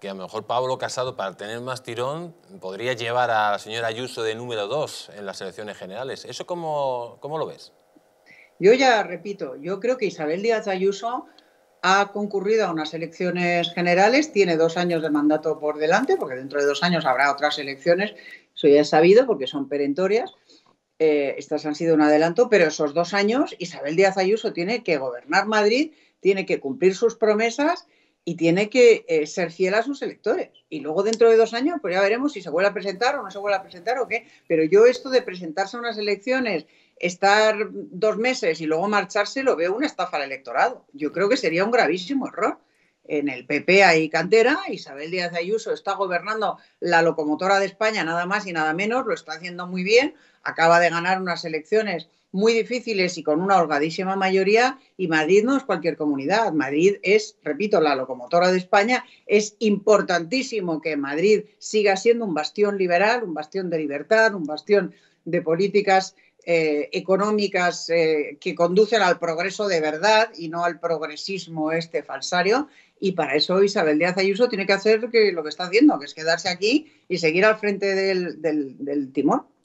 que a lo mejor Pablo Casado, para tener más tirón, podría llevar a la señora Ayuso de número dos en las elecciones generales. ¿Eso cómo, lo ves? Yo ya repito, yo creo que Isabel Díaz Ayuso ha concurrido a unas elecciones generales, tiene dos años de mandato por delante, porque dentro de dos años habrá otras elecciones, eso ya es sabido porque son perentorias. Eh, estas han sido un adelanto, pero esos dos años Isabel Díaz Ayuso tiene que gobernar Madrid, tiene que cumplir sus promesas y tiene que eh, ser fiel a sus electores. Y luego dentro de dos años, pues ya veremos si se vuelve a presentar o no se vuelve a presentar o qué. Pero yo esto de presentarse a unas elecciones, estar dos meses y luego marcharse, lo veo una estafa al electorado. Yo creo que sería un gravísimo error en el PP hay cantera, Isabel Díaz Ayuso está gobernando la locomotora de España, nada más y nada menos, lo está haciendo muy bien, acaba de ganar unas elecciones muy difíciles y con una holgadísima mayoría, y Madrid no es cualquier comunidad, Madrid es, repito, la locomotora de España, es importantísimo que Madrid siga siendo un bastión liberal, un bastión de libertad, un bastión de políticas eh, económicas eh, que conducen al progreso de verdad y no al progresismo este falsario. Y para eso Isabel Díaz Ayuso tiene que hacer que, lo que está haciendo, que es quedarse aquí y seguir al frente del, del, del timón.